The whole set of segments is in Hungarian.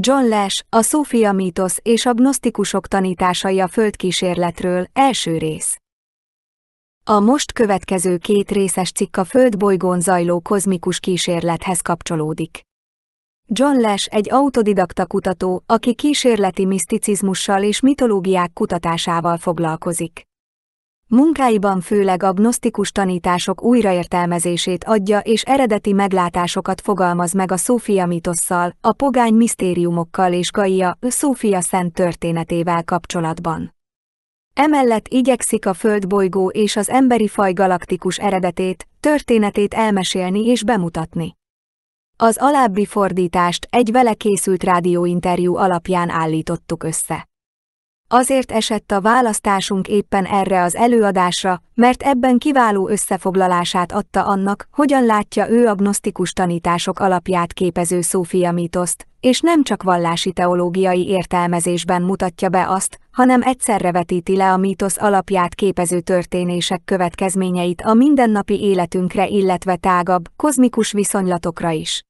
John Lash, a Szófia mítosz és a gnosztikusok tanításai a földkísérletről, első rész. A most következő két részes cikk a földbolygón zajló kozmikus kísérlethez kapcsolódik. John Lash egy autodidakta kutató, aki kísérleti miszticizmussal és mitológiák kutatásával foglalkozik. Munkáiban főleg a tanítások újraértelmezését adja és eredeti meglátásokat fogalmaz meg a Szófia mitosszal, a pogány misztériumokkal és Gaia, Szófia szent történetével kapcsolatban. Emellett igyekszik a földbolygó és az emberi faj galaktikus eredetét, történetét elmesélni és bemutatni. Az alábbi fordítást egy vele készült rádióinterjú alapján állítottuk össze. Azért esett a választásunk éppen erre az előadásra, mert ebben kiváló összefoglalását adta annak, hogyan látja ő agnosztikus tanítások alapját képező Szófia mítoszt, és nem csak vallási teológiai értelmezésben mutatja be azt, hanem egyszerre vetíti le a mítosz alapját képező történések következményeit a mindennapi életünkre, illetve tágabb, kozmikus viszonylatokra is.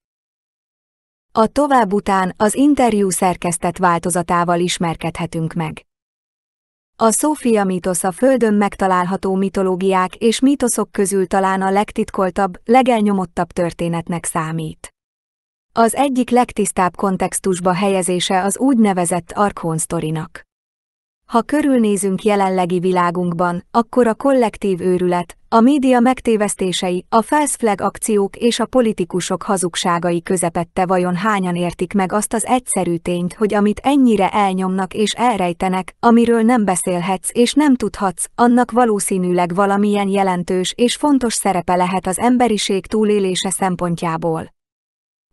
A tovább után az interjú szerkesztett változatával ismerkedhetünk meg. A Szófia mítosz a Földön megtalálható mitológiák és mítoszok közül talán a legtitkoltabb, legelnyomottabb történetnek számít. Az egyik legtisztább kontextusba helyezése az úgynevezett Arkhon sztorinak. Ha körülnézünk jelenlegi világunkban, akkor a kollektív őrület, a média megtévesztései, a false flag akciók és a politikusok hazugságai közepette vajon hányan értik meg azt az egyszerű tényt, hogy amit ennyire elnyomnak és elrejtenek, amiről nem beszélhetsz és nem tudhatsz, annak valószínűleg valamilyen jelentős és fontos szerepe lehet az emberiség túlélése szempontjából.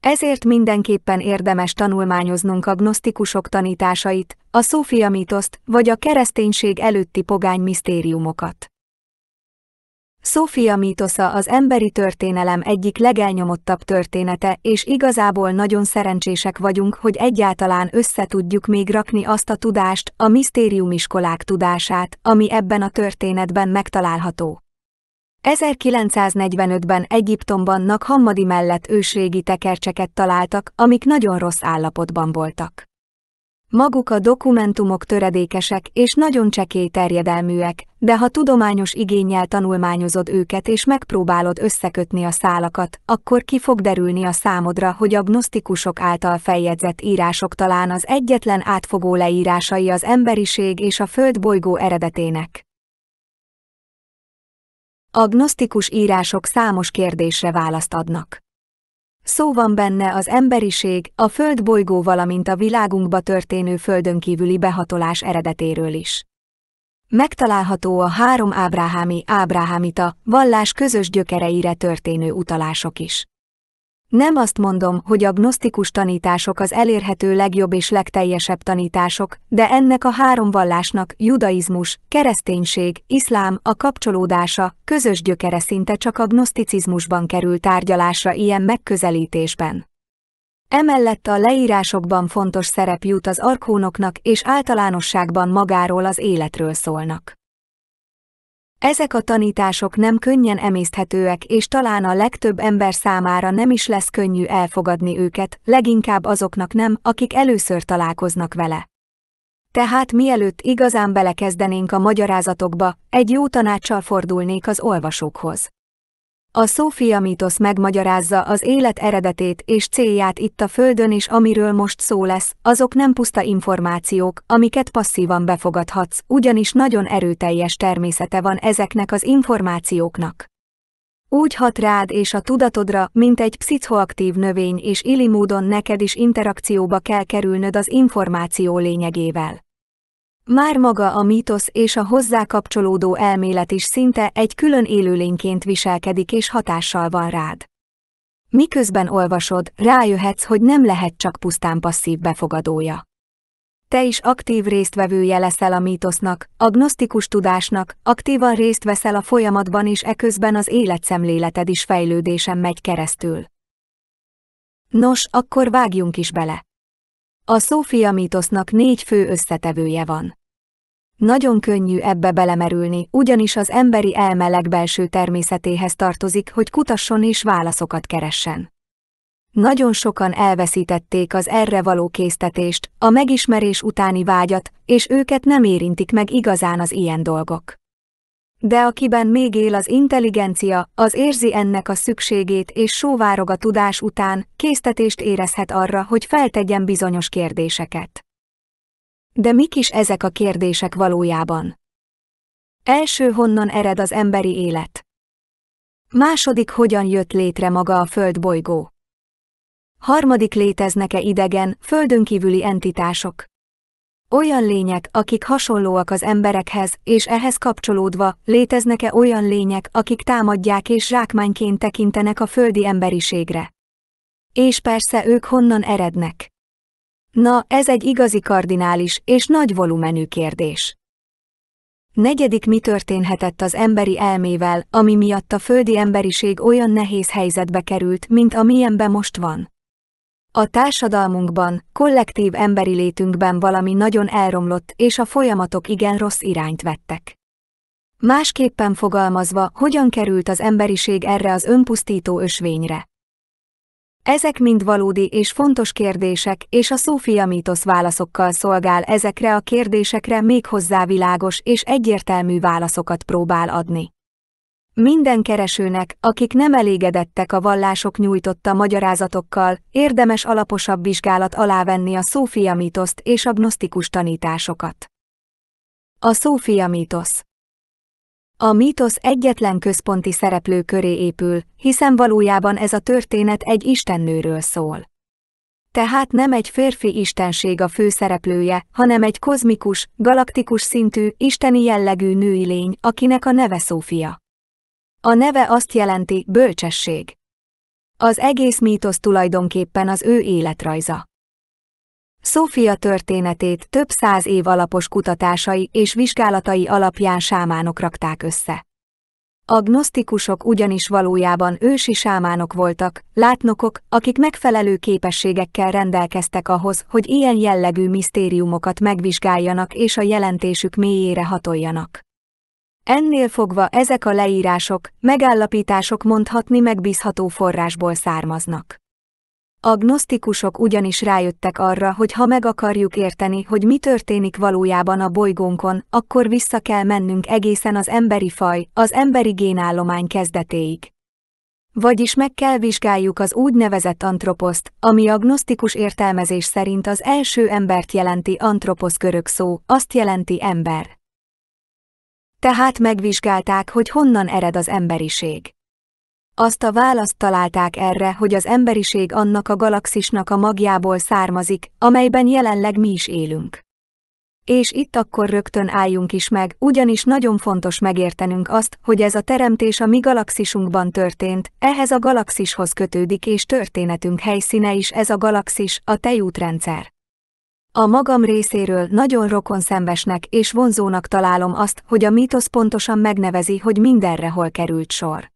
Ezért mindenképpen érdemes tanulmányoznunk a gnosztikusok tanításait, a szófia mítoszt vagy a kereszténység előtti pogány misztériumokat. Szófia mítosza az emberi történelem egyik legelnyomottabb története, és igazából nagyon szerencsések vagyunk, hogy egyáltalán összetudjuk még rakni azt a tudást, a misztériumiskolák tudását, ami ebben a történetben megtalálható. 1945-ben Egyiptomban Nakhammadi mellett ősrégi tekercseket találtak, amik nagyon rossz állapotban voltak. Maguk a dokumentumok töredékesek és nagyon csekély terjedelműek, de ha tudományos igényel tanulmányozod őket és megpróbálod összekötni a szálakat, akkor ki fog derülni a számodra, hogy a gnosztikusok által feljegyzett írások talán az egyetlen átfogó leírásai az emberiség és a föld bolygó eredetének. A gnosztikus írások számos kérdésre választ adnak. Szó van benne az emberiség, a földbolygó valamint a világunkba történő földönkívüli behatolás eredetéről is. Megtalálható a három ábráhámi ábráhámita vallás közös gyökereire történő utalások is. Nem azt mondom, hogy a gnosztikus tanítások az elérhető legjobb és legteljesebb tanítások, de ennek a három vallásnak judaizmus, kereszténység, iszlám, a kapcsolódása, közös gyökere szinte csak a gnoszticizmusban kerül tárgyalásra ilyen megközelítésben. Emellett a leírásokban fontos szerep jut az arkónoknak és általánosságban magáról az életről szólnak. Ezek a tanítások nem könnyen emészthetőek, és talán a legtöbb ember számára nem is lesz könnyű elfogadni őket, leginkább azoknak nem, akik először találkoznak vele. Tehát mielőtt igazán belekezdenénk a magyarázatokba, egy jó tanácssal fordulnék az olvasókhoz. A Szófia mítosz megmagyarázza az élet eredetét és célját itt a Földön és amiről most szó lesz, azok nem puszta információk, amiket passzívan befogadhatsz, ugyanis nagyon erőteljes természete van ezeknek az információknak. Úgy hat rád és a tudatodra, mint egy pszichoaktív növény és illimódon neked is interakcióba kell kerülnöd az információ lényegével. Már maga a mítosz és a hozzá kapcsolódó elmélet is szinte egy külön élőlényként viselkedik és hatással van rád. Miközben olvasod, rájöhetsz, hogy nem lehet csak pusztán passzív befogadója. Te is aktív résztvevője leszel a mítosznak, agnosztikus tudásnak, aktívan részt veszel a folyamatban és eközben az életszemléleted is fejlődésen megy keresztül. Nos, akkor vágjunk is bele. A Szófia mítosznak négy fő összetevője van. Nagyon könnyű ebbe belemerülni, ugyanis az emberi elme legbelső természetéhez tartozik, hogy kutasson és válaszokat keressen. Nagyon sokan elveszítették az erre való késztetést, a megismerés utáni vágyat, és őket nem érintik meg igazán az ilyen dolgok de akiben még él az intelligencia, az érzi ennek a szükségét és sóvárog a tudás után, késztetést érezhet arra, hogy feltegyen bizonyos kérdéseket. De mik is ezek a kérdések valójában? Első honnan ered az emberi élet? Második hogyan jött létre maga a bolygó? Harmadik léteznek-e idegen, földönkívüli entitások? Olyan lények, akik hasonlóak az emberekhez, és ehhez kapcsolódva, léteznek-e olyan lények, akik támadják és zsákmányként tekintenek a földi emberiségre? És persze ők honnan erednek? Na, ez egy igazi kardinális és nagy volumenű kérdés. Negyedik mi történhetett az emberi elmével, ami miatt a földi emberiség olyan nehéz helyzetbe került, mint amilyenbe most van? A társadalmunkban, kollektív emberi létünkben valami nagyon elromlott, és a folyamatok igen rossz irányt vettek. Másképpen fogalmazva, hogyan került az emberiség erre az önpusztító ösvényre? Ezek mind valódi és fontos kérdések, és a Szófia mítosz válaszokkal szolgál ezekre a kérdésekre még hozzá világos és egyértelmű válaszokat próbál adni. Minden keresőnek, akik nem elégedettek a vallások nyújtotta magyarázatokkal, érdemes alaposabb vizsgálat alá venni a szófia mítoszt és a tanításokat. A szófia mítosz a mítosz egyetlen központi szereplő köré épül, hiszen valójában ez a történet egy istennőről szól. Tehát nem egy férfi istenség a főszereplője, hanem egy kozmikus, galaktikus szintű, isteni jellegű női lény, akinek a neve Szófia. A neve azt jelenti bölcsesség. Az egész mítosz tulajdonképpen az ő életrajza. Szófia történetét több száz év alapos kutatásai és vizsgálatai alapján sámánok rakták össze. A gnosztikusok ugyanis valójában ősi sámánok voltak, látnokok, akik megfelelő képességekkel rendelkeztek ahhoz, hogy ilyen jellegű misztériumokat megvizsgáljanak és a jelentésük mélyére hatoljanak. Ennél fogva ezek a leírások, megállapítások mondhatni megbízható forrásból származnak. Agnosztikusok ugyanis rájöttek arra, hogy ha meg akarjuk érteni, hogy mi történik valójában a bolygónkon, akkor vissza kell mennünk egészen az emberi faj, az emberi génállomány kezdetéig. Vagyis meg kell vizsgáljuk az úgynevezett antroposzt, ami agnosztikus értelmezés szerint az első embert jelenti antroposz görög szó, azt jelenti ember tehát megvizsgálták, hogy honnan ered az emberiség. Azt a választ találták erre, hogy az emberiség annak a galaxisnak a magjából származik, amelyben jelenleg mi is élünk. És itt akkor rögtön álljunk is meg, ugyanis nagyon fontos megértenünk azt, hogy ez a teremtés a mi galaxisunkban történt, ehhez a galaxishoz kötődik és történetünk helyszíne is ez a galaxis, a tejútrendszer. A magam részéről nagyon rokon szembesnek és vonzónak találom azt, hogy a mítosz pontosan megnevezi, hogy mindenre hol került sor.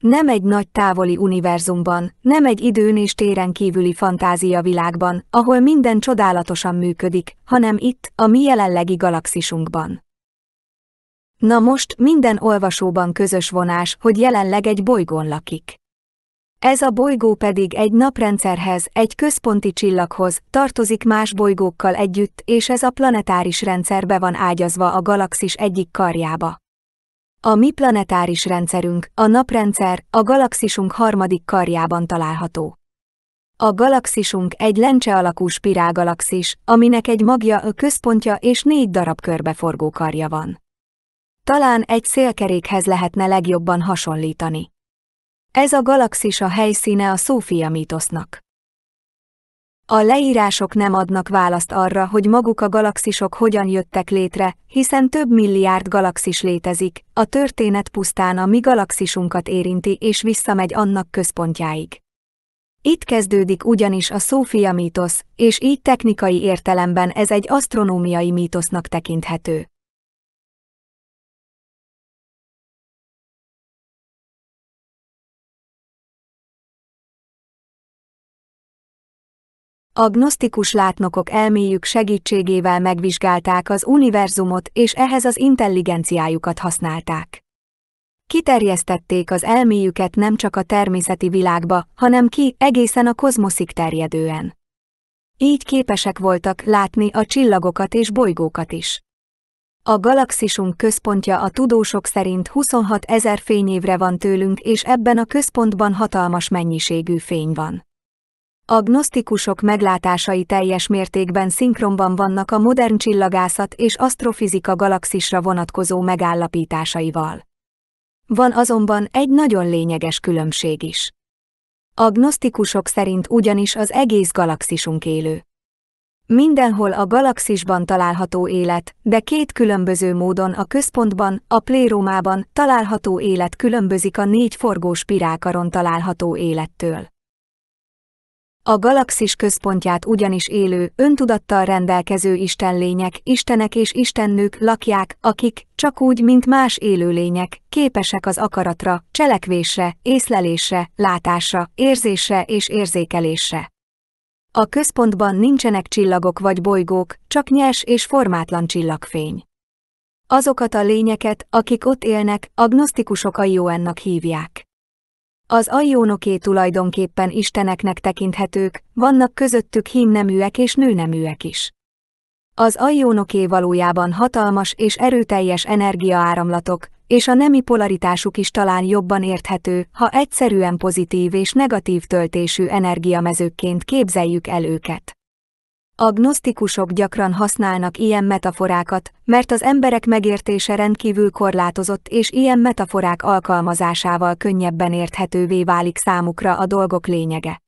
Nem egy nagy távoli univerzumban, nem egy időn és téren kívüli fantázia világban, ahol minden csodálatosan működik, hanem itt, a mi jelenlegi galaxisunkban. Na most minden olvasóban közös vonás, hogy jelenleg egy bolygón lakik. Ez a bolygó pedig egy naprendszerhez, egy központi csillaghoz, tartozik más bolygókkal együtt, és ez a planetáris rendszerbe van ágyazva a galaxis egyik karjába. A mi planetáris rendszerünk, a naprendszer, a galaxisunk harmadik karjában található. A galaxisunk egy lencse alakú spirálgalaxis, aminek egy magja a központja és négy darab körbeforgó karja van. Talán egy szélkerékhez lehetne legjobban hasonlítani. Ez a galaxis a helyszíne a Szófia mítosznak. A leírások nem adnak választ arra, hogy maguk a galaxisok hogyan jöttek létre, hiszen több milliárd galaxis létezik, a történet pusztán a mi galaxisunkat érinti és visszamegy annak központjáig. Itt kezdődik ugyanis a Szófia mítosz, és így technikai értelemben ez egy asztronómiai mítosznak tekinthető. A gnosztikus látnokok elméjük segítségével megvizsgálták az univerzumot és ehhez az intelligenciájukat használták. Kiterjesztették az elméjüket nem csak a természeti világba, hanem ki, egészen a kozmoszik terjedően. Így képesek voltak látni a csillagokat és bolygókat is. A galaxisunk központja a tudósok szerint 26 ezer fényévre van tőlünk és ebben a központban hatalmas mennyiségű fény van. A gnosztikusok meglátásai teljes mértékben szinkronban vannak a modern csillagászat és asztrofizika galaxisra vonatkozó megállapításaival. Van azonban egy nagyon lényeges különbség is. A gnosztikusok szerint ugyanis az egész galaxisunk élő. Mindenhol a galaxisban található élet, de két különböző módon a központban, a pléromában található élet különbözik a négy forgós pirákaron található élettől. A galaxis központját ugyanis élő, öntudattal rendelkező istenlények, istenek és istennők lakják, akik, csak úgy, mint más élőlények, képesek az akaratra, cselekvésre, észlelésre, látásra, érzésre és érzékelésre. A központban nincsenek csillagok vagy bolygók, csak nyers és formátlan csillagfény. Azokat a lényeket, akik ott élnek, agnosztikusok a Jóennak hívják. Az ajónoké tulajdonképpen isteneknek tekinthetők, vannak közöttük hímneműek és nőneműek is. Az ajónoké valójában hatalmas és erőteljes energiaáramlatok, és a nemi polaritásuk is talán jobban érthető, ha egyszerűen pozitív és negatív töltésű energiamezőkként képzeljük el őket. A gnosztikusok gyakran használnak ilyen metaforákat, mert az emberek megértése rendkívül korlátozott és ilyen metaforák alkalmazásával könnyebben érthetővé válik számukra a dolgok lényege.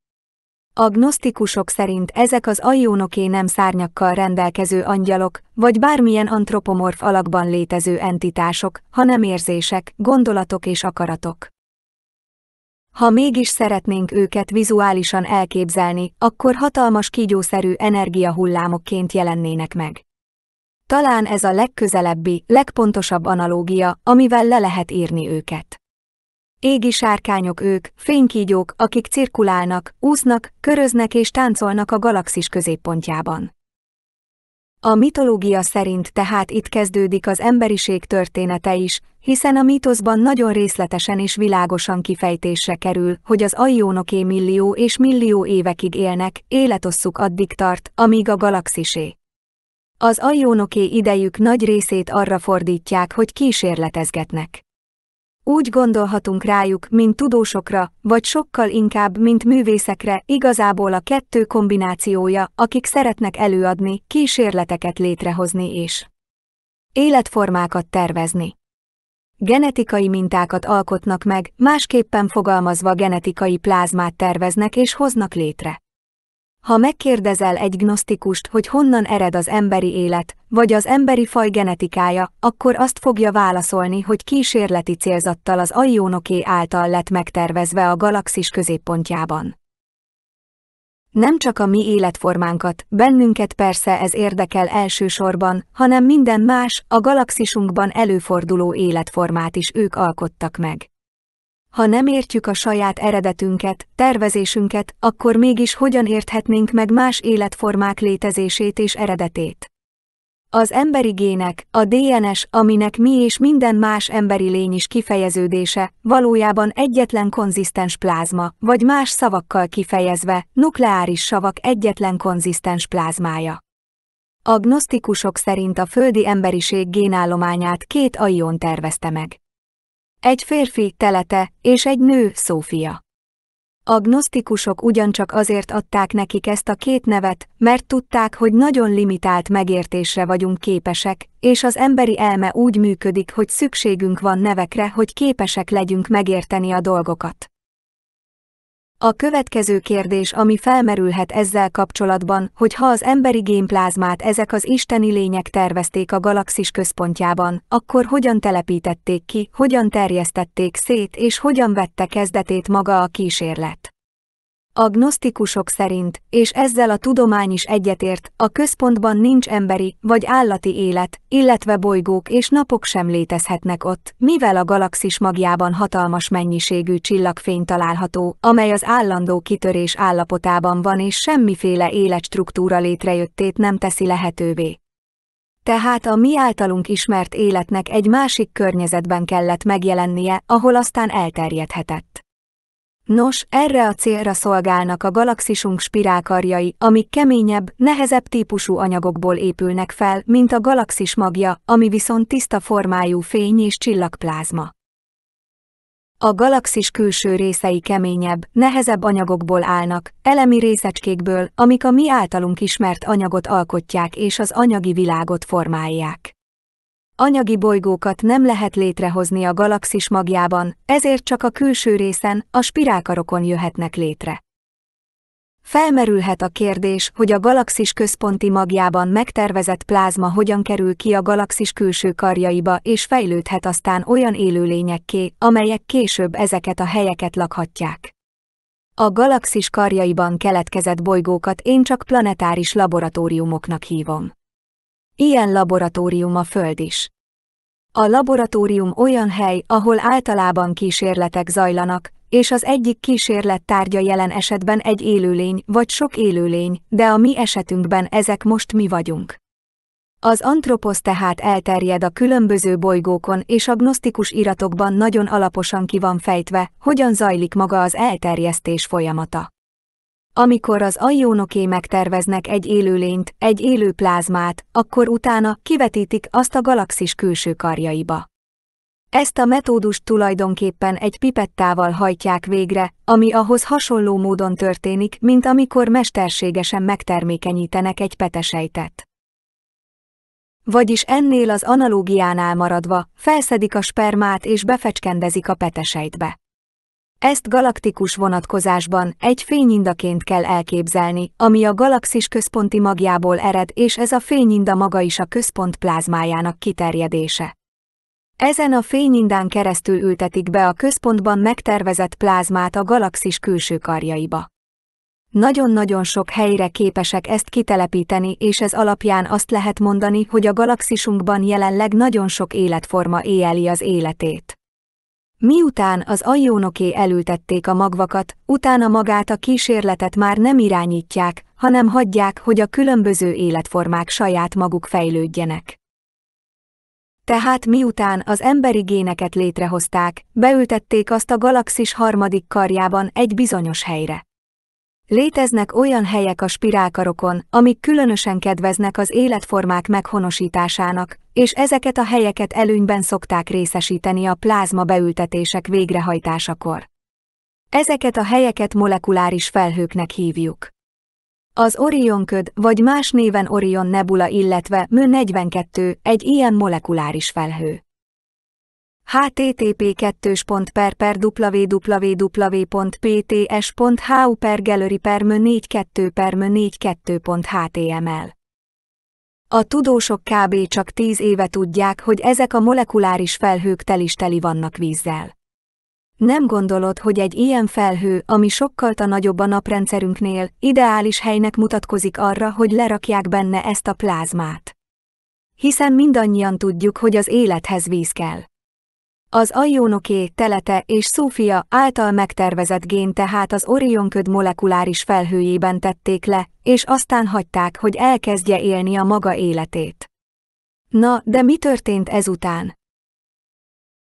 A gnosztikusok szerint ezek az ajónoké nem szárnyakkal rendelkező angyalok, vagy bármilyen antropomorf alakban létező entitások, hanem érzések, gondolatok és akaratok. Ha mégis szeretnénk őket vizuálisan elképzelni, akkor hatalmas kígyószerű energiahullámokként jelennének meg. Talán ez a legközelebbi, legpontosabb analógia, amivel le lehet írni őket. Égi sárkányok ők, fénykígyók, akik cirkulálnak, úsznak, köröznek és táncolnak a galaxis középpontjában. A mitológia szerint tehát itt kezdődik az emberiség története is, hiszen a mítoszban nagyon részletesen és világosan kifejtésre kerül, hogy az ajónoké millió és millió évekig élnek, életosszuk addig tart, amíg a galaxisé. Az ajónoké idejük nagy részét arra fordítják, hogy kísérletezgetnek. Úgy gondolhatunk rájuk, mint tudósokra, vagy sokkal inkább, mint művészekre, igazából a kettő kombinációja, akik szeretnek előadni, kísérleteket létrehozni és életformákat tervezni. Genetikai mintákat alkotnak meg, másképpen fogalmazva genetikai plázmát terveznek és hoznak létre. Ha megkérdezel egy gnosztikust, hogy honnan ered az emberi élet, vagy az emberi faj genetikája, akkor azt fogja válaszolni, hogy kísérleti célzattal az ajónoké által lett megtervezve a galaxis középpontjában. Nem csak a mi életformánkat, bennünket persze ez érdekel elsősorban, hanem minden más, a galaxisunkban előforduló életformát is ők alkottak meg. Ha nem értjük a saját eredetünket, tervezésünket, akkor mégis hogyan érthetnénk meg más életformák létezését és eredetét? Az emberi gének, a DNS, aminek mi és minden más emberi lény is kifejeződése, valójában egyetlen konzisztens plázma, vagy más szavakkal kifejezve, nukleáris savak egyetlen konzisztens plázmája. Agnosztikusok szerint a földi emberiség génállományát két aion tervezte meg egy férfi, Telete, és egy nő, Szófia. Agnosztikusok ugyancsak azért adták nekik ezt a két nevet, mert tudták, hogy nagyon limitált megértésre vagyunk képesek, és az emberi elme úgy működik, hogy szükségünk van nevekre, hogy képesek legyünk megérteni a dolgokat. A következő kérdés, ami felmerülhet ezzel kapcsolatban, hogy ha az emberi génplázmát ezek az isteni lények tervezték a galaxis központjában, akkor hogyan telepítették ki, hogyan terjesztették szét és hogyan vette kezdetét maga a kísérlet agnosztikusok szerint, és ezzel a tudomány is egyetért, a központban nincs emberi vagy állati élet, illetve bolygók és napok sem létezhetnek ott, mivel a galaxis magjában hatalmas mennyiségű csillagfény található, amely az állandó kitörés állapotában van és semmiféle életstruktúra létrejöttét nem teszi lehetővé. Tehát a mi általunk ismert életnek egy másik környezetben kellett megjelennie, ahol aztán elterjedhetett. Nos, erre a célra szolgálnak a galaxisunk spirálkarjai, amik keményebb, nehezebb típusú anyagokból épülnek fel, mint a galaxis magja, ami viszont tiszta formájú fény és csillagplázma. A galaxis külső részei keményebb, nehezebb anyagokból állnak, elemi részecskékből, amik a mi általunk ismert anyagot alkotják és az anyagi világot formálják. Anyagi bolygókat nem lehet létrehozni a galaxis magjában, ezért csak a külső részen, a spirálkarokon jöhetnek létre. Felmerülhet a kérdés, hogy a galaxis központi magjában megtervezett plázma hogyan kerül ki a galaxis külső karjaiba és fejlődhet aztán olyan élőlényekké, amelyek később ezeket a helyeket lakhatják. A galaxis karjaiban keletkezett bolygókat én csak planetáris laboratóriumoknak hívom. Ilyen laboratórium a Föld is. A laboratórium olyan hely, ahol általában kísérletek zajlanak, és az egyik kísérlet tárgya jelen esetben egy élőlény vagy sok élőlény, de a mi esetünkben ezek most mi vagyunk. Az antroposz tehát elterjed a különböző bolygókon és a gnosztikus iratokban nagyon alaposan ki van fejtve, hogyan zajlik maga az elterjesztés folyamata. Amikor az aljónoké megterveznek egy élőlényt, egy élő plázmát, akkor utána kivetítik azt a galaxis külső karjaiba. Ezt a metódust tulajdonképpen egy pipettával hajtják végre, ami ahhoz hasonló módon történik, mint amikor mesterségesen megtermékenyítenek egy petesejtet. Vagyis ennél az analógiánál maradva, felszedik a spermát és befecskendezik a petesejtbe. Ezt galaktikus vonatkozásban egy fényindaként kell elképzelni, ami a galaxis központi magjából ered és ez a fényinda maga is a központ plázmájának kiterjedése. Ezen a fényindán keresztül ültetik be a központban megtervezett plázmát a galaxis külső karjaiba. Nagyon-nagyon sok helyre képesek ezt kitelepíteni, és ez alapján azt lehet mondani, hogy a galaxisunkban jelenleg nagyon sok életforma éli az életét. Miután az ajónoké elültették a magvakat, utána magát a kísérletet már nem irányítják, hanem hagyják, hogy a különböző életformák saját maguk fejlődjenek. Tehát miután az emberi géneket létrehozták, beültették azt a galaxis harmadik karjában egy bizonyos helyre. Léteznek olyan helyek a spirálkarokon, amik különösen kedveznek az életformák meghonosításának, és ezeket a helyeket előnyben szokták részesíteni a plázma beültetések végrehajtásakor. Ezeket a helyeket molekuláris felhőknek hívjuk. Az Orion köd, vagy más néven Orion nebula, illetve Mő 42 egy ilyen molekuláris felhő http 2 per per www.pts.hu per gallery per 42 per 42.html a tudósok kb. csak tíz éve tudják, hogy ezek a molekuláris felhők telisteli vannak vízzel. Nem gondolod, hogy egy ilyen felhő, ami sokkal a nagyobb a naprendszerünknél, ideális helynek mutatkozik arra, hogy lerakják benne ezt a plázmát. Hiszen mindannyian tudjuk, hogy az élethez víz kell. Az ajónoké, telete és szófia által megtervezett gén tehát az Orionköd molekuláris felhőjében tették le, és aztán hagyták, hogy elkezdje élni a maga életét. Na, de mi történt ezután?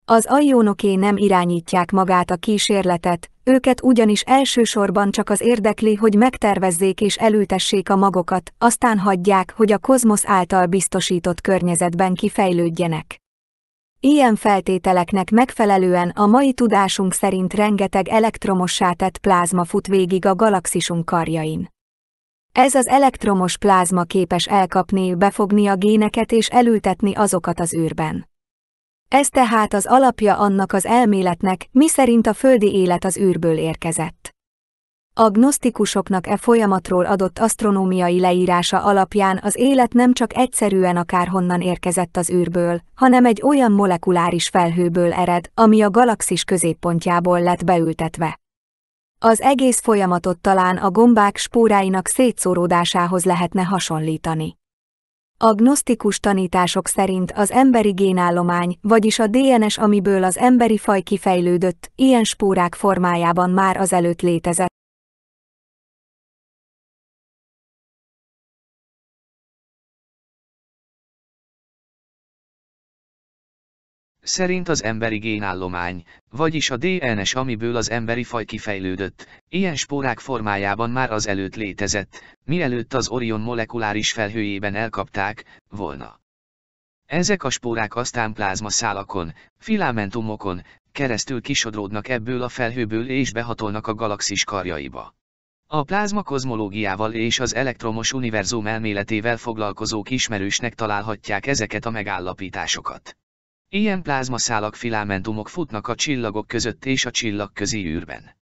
Az ajónoké nem irányítják magát a kísérletet, őket ugyanis elsősorban csak az érdekli, hogy megtervezzék és elültessék a magokat, aztán hagyják, hogy a kozmosz által biztosított környezetben kifejlődjenek. Ilyen feltételeknek megfelelően a mai tudásunk szerint rengeteg elektromossá tett plázma fut végig a galaxisunk karjain. Ez az elektromos plázma képes elkapni, befogni a géneket és elültetni azokat az űrben. Ez tehát az alapja annak az elméletnek, miszerint a földi élet az űrből érkezett. A gnosztikusoknak e folyamatról adott asztronómiai leírása alapján az élet nem csak egyszerűen akárhonnan érkezett az űrből, hanem egy olyan molekuláris felhőből ered, ami a galaxis középpontjából lett beültetve. Az egész folyamatot talán a gombák spóráinak szétszóródásához lehetne hasonlítani. A gnosztikus tanítások szerint az emberi génállomány, vagyis a DNS, amiből az emberi faj kifejlődött, ilyen spórák formájában már azelőtt létezett, szerint az emberi génállomány, vagyis a DNS amiből az emberi faj kifejlődött, ilyen spórák formájában már az előtt létezett, mielőtt az Orion molekuláris felhőjében elkapták volna. Ezek a spórák aztán plázmaszálakon, filamentumokon, keresztül kisodródnak ebből a felhőből és behatolnak a galaxis karjaiba. A plázma kozmológiával és az elektromos univerzum elméletével foglalkozók ismerősnek találhatják ezeket a megállapításokat. Ilyen plázmaszálak filamentumok futnak a csillagok között és a csillagközi űrben.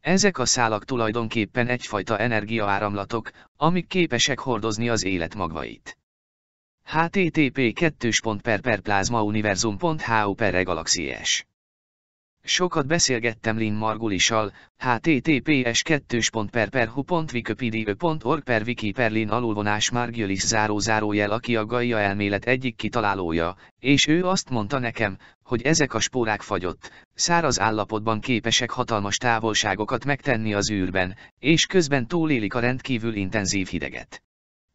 Ezek a szálak tulajdonképpen egyfajta energiaáramlatok, amik képesek hordozni az élet magvait. http 2 per per per Sokat beszélgettem Lin Margulissal, https 2 per per hu per wiki per Lin alulvonás Margulis zárójel aki a Gaia elmélet egyik kitalálója, és ő azt mondta nekem, hogy ezek a spórák fagyott, száraz állapotban képesek hatalmas távolságokat megtenni az űrben, és közben túlélik a rendkívül intenzív hideget.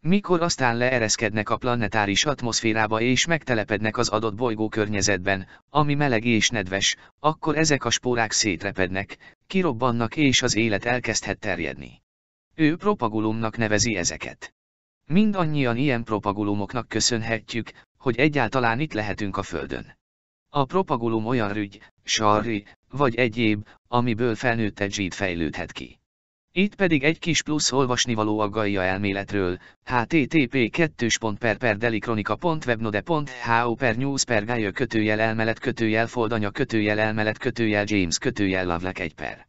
Mikor aztán leereszkednek a planetáris atmoszférába és megtelepednek az adott bolygó környezetben, ami meleg és nedves, akkor ezek a spórák szétrepednek, kirobbannak és az élet elkezdhet terjedni. Ő propagulumnak nevezi ezeket. Mindannyian ilyen propagulumoknak köszönhetjük, hogy egyáltalán itt lehetünk a Földön. A propagulum olyan rügy, sarri, vagy egyéb, amiből felnőtt egy zsíd fejlődhet ki. Itt pedig egy kis plusz olvasnivaló a Gaia elméletről, http 2 per per delikronika.webnode.hu per news per Gaia kötőjel elmelet kötőjel foldanya kötőjel elmelet kötőjel James kötőjel Lavlek egy per.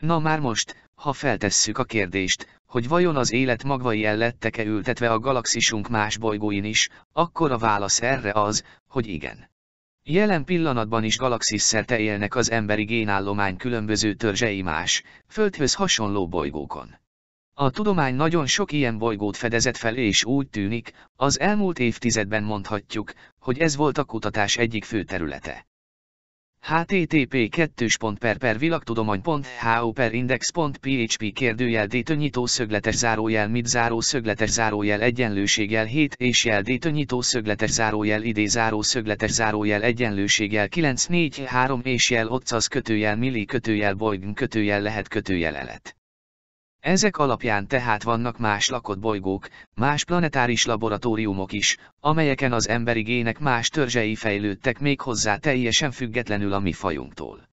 Na már most, ha feltesszük a kérdést, hogy vajon az élet magvai el lettek-e ültetve a galaxisunk más bolygóin is, akkor a válasz erre az, hogy igen. Jelen pillanatban is galaxis szerte élnek az emberi génállomány különböző törzsei más, földhöz hasonló bolygókon. A tudomány nagyon sok ilyen bolygót fedezett fel és úgy tűnik, az elmúlt évtizedben mondhatjuk, hogy ez volt a kutatás egyik fő területe http 2 per index.php kérdőjel détönyító szögletes zárójel mit záró szögletes zárójel egyenlőséggel 7 és jel détönyító szögletes zárójel idé záró szögletes zárójel egyenlőséggel 943 és jel otcaz kötőjel milli kötőjel bolygn kötőjel lehet kötőjel elet. Ezek alapján tehát vannak más lakott bolygók, más planetáris laboratóriumok is, amelyeken az emberi gének más törzsei fejlődtek még hozzá teljesen függetlenül a mi fajunktól.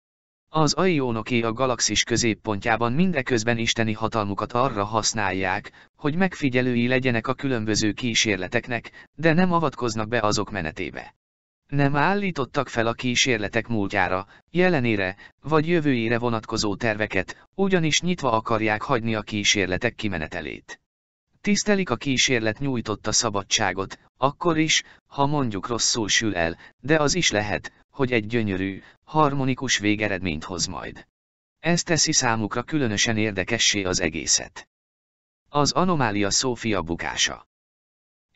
Az aionoké a galaxis középpontjában mindeközben isteni hatalmukat arra használják, hogy megfigyelői legyenek a különböző kísérleteknek, de nem avatkoznak be azok menetébe. Nem állítottak fel a kísérletek múltjára, jelenére, vagy jövőjére vonatkozó terveket, ugyanis nyitva akarják hagyni a kísérletek kimenetelét. Tisztelik a kísérlet nyújtotta szabadságot, akkor is, ha mondjuk rosszul sül el, de az is lehet, hogy egy gyönyörű, harmonikus végeredményt hoz majd. Ez teszi számukra különösen érdekessé az egészet. Az anomália Szófia bukása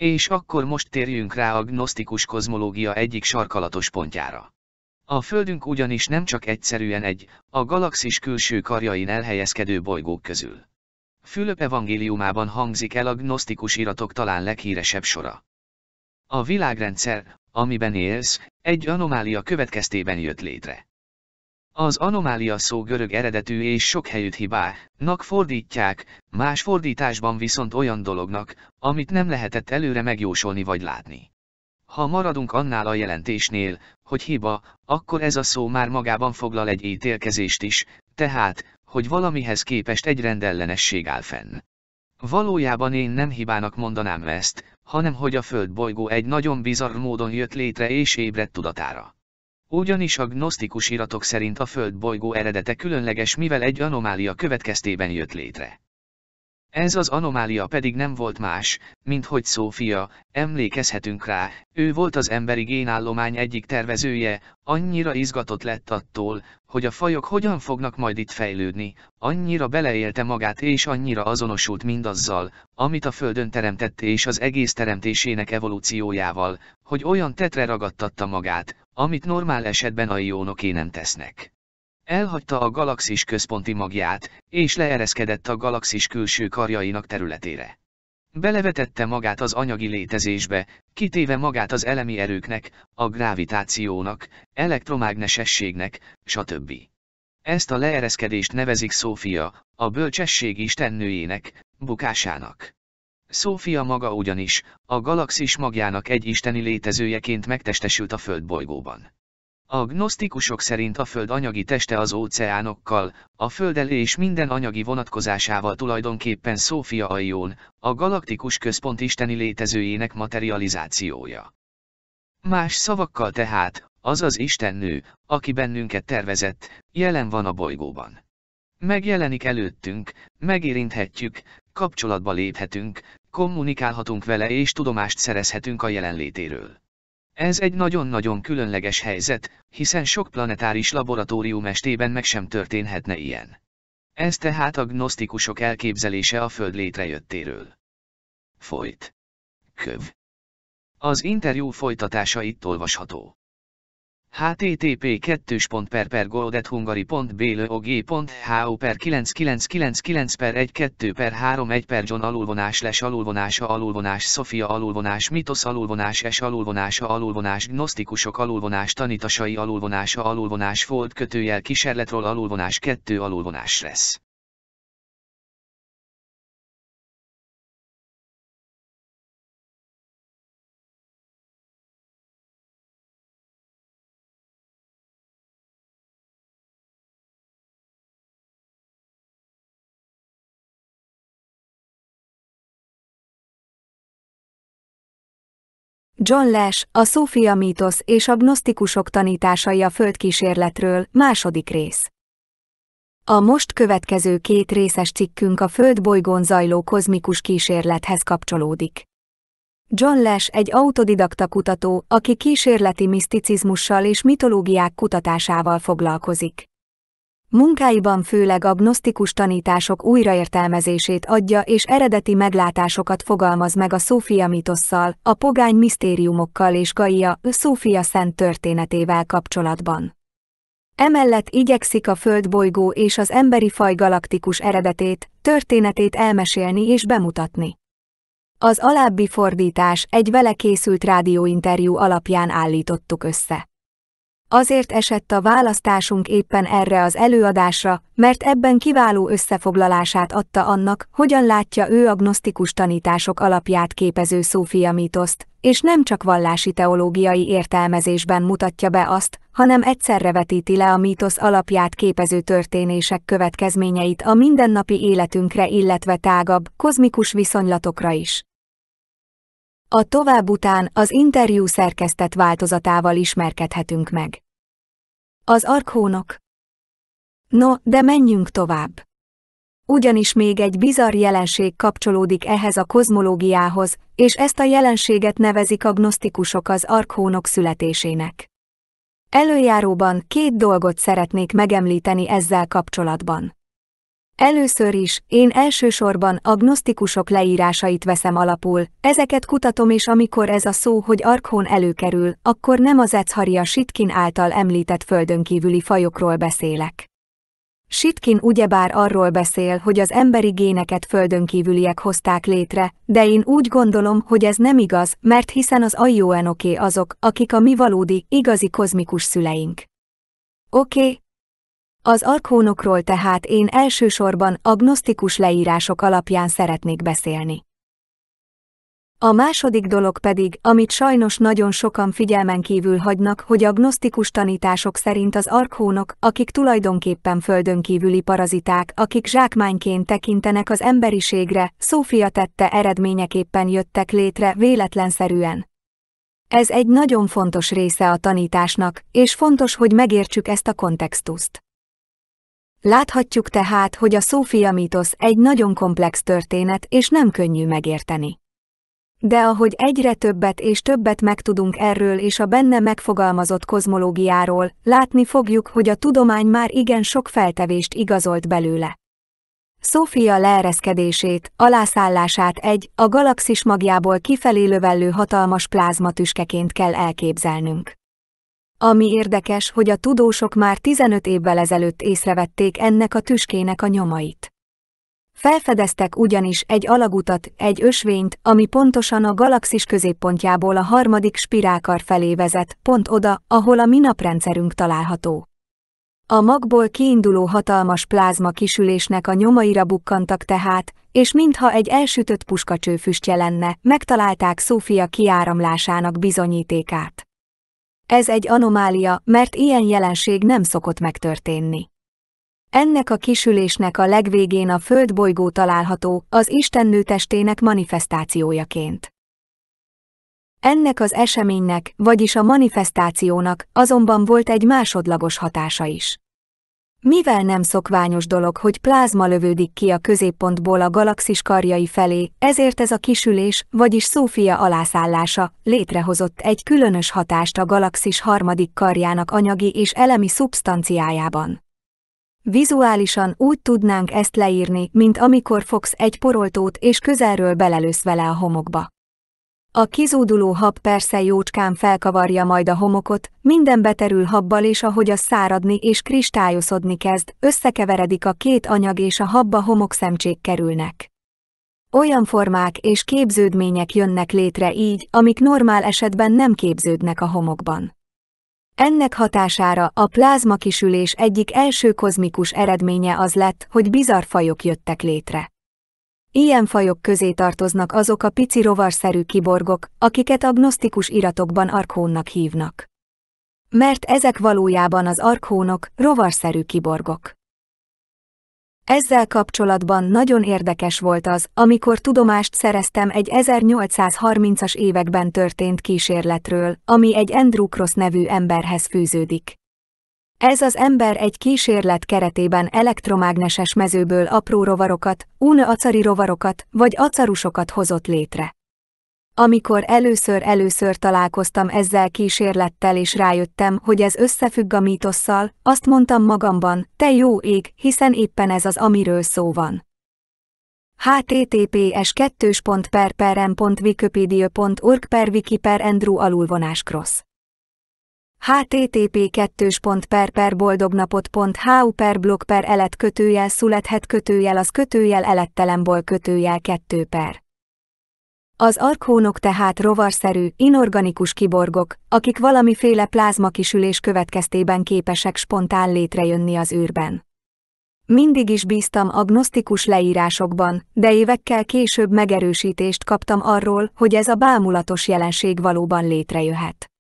és akkor most térjünk rá a gnosztikus kozmológia egyik sarkalatos pontjára. A Földünk ugyanis nem csak egyszerűen egy, a galaxis külső karjain elhelyezkedő bolygók közül. Fülöp evangéliumában hangzik el a gnosztikus iratok talán leghíresebb sora. A világrendszer, amiben élsz, egy anomália következtében jött létre. Az anomália szó görög eredetű és sok helyütt hibának fordítják, más fordításban viszont olyan dolognak, amit nem lehetett előre megjósolni vagy látni. Ha maradunk annál a jelentésnél, hogy hiba, akkor ez a szó már magában foglal egy ítélkezést is, tehát, hogy valamihez képest egy rendellenesség áll fenn. Valójában én nem hibának mondanám ezt, hanem hogy a bolygó egy nagyon bizarr módon jött létre és ébredt tudatára ugyanis a gnosztikus iratok szerint a Föld bolygó eredete különleges, mivel egy anomália következtében jött létre. Ez az anomália pedig nem volt más, mint hogy Szófia, emlékezhetünk rá, ő volt az emberi génállomány egyik tervezője, annyira izgatott lett attól, hogy a fajok hogyan fognak majd itt fejlődni, annyira beleélte magát és annyira azonosult mindazzal, amit a Földön teremtett és az egész teremtésének evolúciójával, hogy olyan tetre ragadtatta magát, amit normál esetben a ionoké nem tesznek. Elhagyta a galaxis központi magját, és leereszkedett a galaxis külső karjainak területére. Belevetette magát az anyagi létezésbe, kitéve magát az elemi erőknek, a gravitációnak, elektromágnesességnek, stb. Ezt a leereszkedést nevezik Szófia, a bölcsesség istennőjének, bukásának. Szófia maga ugyanis, a galaxis magjának egy isteni létezőjeként megtestesült a Föld bolygóban. A gnosztikusok szerint a Föld anyagi teste az óceánokkal, a elé és minden anyagi vonatkozásával tulajdonképpen Szófia Aion, a galaktikus központ isteni létezőjének materializációja. Más szavakkal tehát, az az Istennő, aki bennünket tervezett, jelen van a bolygóban. Megjelenik előttünk, megérinthetjük, kapcsolatba léphetünk, kommunikálhatunk vele és tudomást szerezhetünk a jelenlétéről. Ez egy nagyon-nagyon különleges helyzet, hiszen sok planetáris laboratórium estében meg sem történhetne ilyen. Ez tehát a gnosztikusok elképzelése a Föld létrejöttéről. Folyt. Köv. Az interjú folytatása itt olvasható http 2 per per goldethungari.blog.hu per 9999 per 12 per 3 1 per John alulvonás les alulvonása alulvonás Sofia alulvonás mitosz alulvonás es alulvonása alulvonás gnosztikusok alulvonás tanítasai alulvonása alulvonás volt kötőjel kísérletről alulvonás 2 alulvonás lesz. John Lash, a Szófia mítosz és a gnosztikusok tanításai a földkísérletről, második rész. A most következő két részes cikkünk a Föld bolygón zajló kozmikus kísérlethez kapcsolódik. John Lash egy autodidakta kutató, aki kísérleti miszticizmussal és mitológiák kutatásával foglalkozik. Munkáiban főleg agnosztikus tanítások újraértelmezését adja és eredeti meglátásokat fogalmaz meg a Szófia mitosszal, a pogány misztériumokkal és Gaia, Szófia szent történetével kapcsolatban. Emellett igyekszik a földbolygó és az emberi faj galaktikus eredetét, történetét elmesélni és bemutatni. Az alábbi fordítás egy vele készült rádióinterjú alapján állítottuk össze. Azért esett a választásunk éppen erre az előadásra, mert ebben kiváló összefoglalását adta annak, hogyan látja ő agnosztikus tanítások alapját képező Szófia mítoszt, és nem csak vallási teológiai értelmezésben mutatja be azt, hanem egyszerre vetíti le a mítosz alapját képező történések következményeit a mindennapi életünkre, illetve tágabb, kozmikus viszonylatokra is. A tovább után az interjú szerkesztett változatával ismerkedhetünk meg. Az arkhónok. No, de menjünk tovább. Ugyanis még egy bizarr jelenség kapcsolódik ehhez a kozmológiához, és ezt a jelenséget nevezik agnosztikusok az arkhónok születésének. Előjáróban két dolgot szeretnék megemlíteni ezzel kapcsolatban. Először is, én elsősorban agnosztikusok leírásait veszem alapul, ezeket kutatom és amikor ez a szó, hogy arkhon előkerül, akkor nem az Echaria Sitkin által említett földönkívüli fajokról beszélek. Sitkin ugyebár arról beszél, hogy az emberi géneket földönkívüliek hozták létre, de én úgy gondolom, hogy ez nem igaz, mert hiszen az ajjóenoké azok, akik a mi valódi, igazi kozmikus szüleink. Oké, okay, az arkónokról tehát én elsősorban agnosztikus leírások alapján szeretnék beszélni. A második dolog pedig, amit sajnos nagyon sokan figyelmen kívül hagynak, hogy agnosztikus tanítások szerint az arkhónok, akik tulajdonképpen földönkívüli paraziták, akik zsákmányként tekintenek az emberiségre, Szófia tette eredményeképpen jöttek létre véletlenszerűen. Ez egy nagyon fontos része a tanításnak, és fontos, hogy megértsük ezt a kontextust. Láthatjuk tehát, hogy a Szófia mítosz egy nagyon komplex történet és nem könnyű megérteni. De ahogy egyre többet és többet megtudunk erről és a benne megfogalmazott kozmológiáról, látni fogjuk, hogy a tudomány már igen sok feltevést igazolt belőle. Szófia leereszkedését, alászállását egy, a galaxis magjából kifelé lövellő hatalmas plázmatüskeként kell elképzelnünk. Ami érdekes, hogy a tudósok már 15 évvel ezelőtt észrevették ennek a tüskének a nyomait. Felfedeztek ugyanis egy alagutat, egy ösvényt, ami pontosan a galaxis középpontjából a harmadik spirálkar felé vezet, pont oda, ahol a mi naprendszerünk található. A magból kiinduló hatalmas plázma kisülésnek a nyomaira bukkantak tehát, és mintha egy elsütött puskacsőfüstje lenne, megtalálták Szófia kiáramlásának bizonyítékát. Ez egy anomália, mert ilyen jelenség nem szokott megtörténni. Ennek a kisülésnek a legvégén a földbolygó található, az Istennő testének manifestációjaként. Ennek az eseménynek, vagyis a manifestációnak azonban volt egy másodlagos hatása is. Mivel nem szokványos dolog, hogy plázma lövődik ki a középpontból a galaxis karjai felé, ezért ez a kisülés, vagyis Szófia alászállása, létrehozott egy különös hatást a galaxis harmadik karjának anyagi és elemi szubstanciájában. Vizuálisan úgy tudnánk ezt leírni, mint amikor fogsz egy poroltót és közelről belelősz vele a homokba. A kizúduló hab persze jócskán felkavarja majd a homokot, minden beterül habbal és ahogy a száradni és kristályosodni kezd, összekeveredik a két anyag és a habba homokszemcsék kerülnek. Olyan formák és képződmények jönnek létre így, amik normál esetben nem képződnek a homokban. Ennek hatására a plázmakisülés egyik első kozmikus eredménye az lett, hogy bizarr fajok jöttek létre. Ilyen fajok közé tartoznak azok a pici rovarszerű kiborgok, akiket agnosztikus iratokban arkhónnak hívnak. Mert ezek valójában az arkhónok, rovarszerű kiborgok. Ezzel kapcsolatban nagyon érdekes volt az, amikor tudomást szereztem egy 1830-as években történt kísérletről, ami egy Andrew Cross nevű emberhez fűződik. Ez az ember egy kísérlet keretében elektromágneses mezőből apró rovarokat, unacari acari rovarokat vagy acarusokat hozott létre. Amikor először-először találkoztam ezzel kísérlettel és rájöttem, hogy ez összefügg a mítosszal, azt mondtam magamban, te jó ég, hiszen éppen ez az amiről szó van. https 2 per per per wikipediaorg per wiki per andrew alulvonás cross http per per boldognapot.hu per blog per elet kötőjel születhet kötőjel az kötőjel elettelemból kötőjel 2 per. Az arkhónok tehát rovarszerű, inorganikus kiborgok, akik valamiféle plázmakisülés következtében képesek spontán létrejönni az űrben. Mindig is bíztam agnosztikus leírásokban, de évekkel később megerősítést kaptam arról, hogy ez a bámulatos jelenség valóban létrejöhet.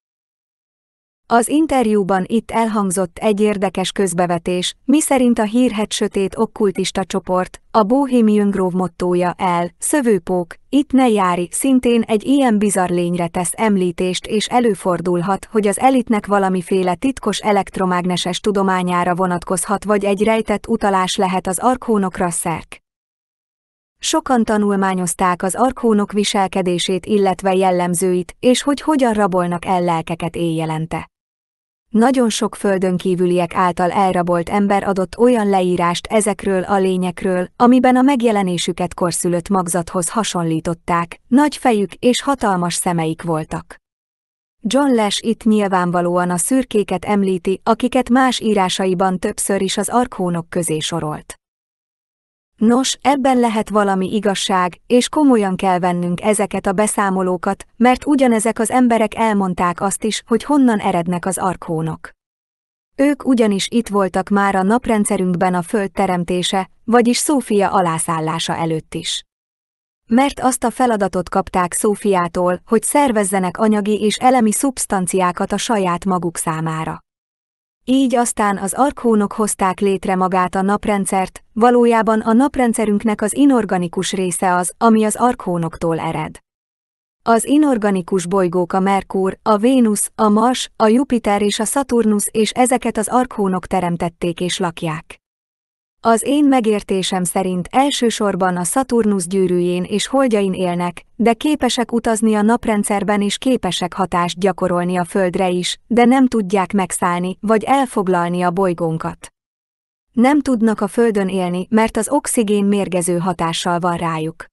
Az interjúban itt elhangzott egy érdekes közbevetés, miszerint a hírhet sötét okkultista csoport, a Bohemian Grove mottója el, szövőpók, itt ne jári, szintén egy ilyen bizarr lényre tesz említést és előfordulhat, hogy az elitnek valamiféle titkos elektromágneses tudományára vonatkozhat vagy egy rejtett utalás lehet az arkhónokra szerk. Sokan tanulmányozták az arkhónok viselkedését illetve jellemzőit, és hogy hogyan rabolnak el lelkeket éjjelente. Nagyon sok földön kívüliek által elrabolt ember adott olyan leírást ezekről a lényekről, amiben a megjelenésüket korszülött magzathoz hasonlították, nagy fejük és hatalmas szemeik voltak. John Lash itt nyilvánvalóan a szürkéket említi, akiket más írásaiban többször is az arkhónok közé sorolt. Nos, ebben lehet valami igazság, és komolyan kell vennünk ezeket a beszámolókat, mert ugyanezek az emberek elmondták azt is, hogy honnan erednek az arkhónok. Ők ugyanis itt voltak már a naprendszerünkben a föld teremtése, vagyis Szófia alászállása előtt is. Mert azt a feladatot kapták Szófiától, hogy szervezzenek anyagi és elemi szubstanciákat a saját maguk számára. Így aztán az arkhónok hozták létre magát a naprendszert, valójában a naprendszerünknek az inorganikus része az, ami az arkhónoktól ered. Az inorganikus bolygók a Merkur, a Vénusz, a Mars, a Jupiter és a Saturnus és ezeket az arkhónok teremtették és lakják. Az én megértésem szerint elsősorban a Szaturnusz gyűrűjén és holdjain élnek, de képesek utazni a naprendszerben és képesek hatást gyakorolni a Földre is, de nem tudják megszállni vagy elfoglalni a bolygónkat. Nem tudnak a Földön élni, mert az oxigén mérgező hatással van rájuk.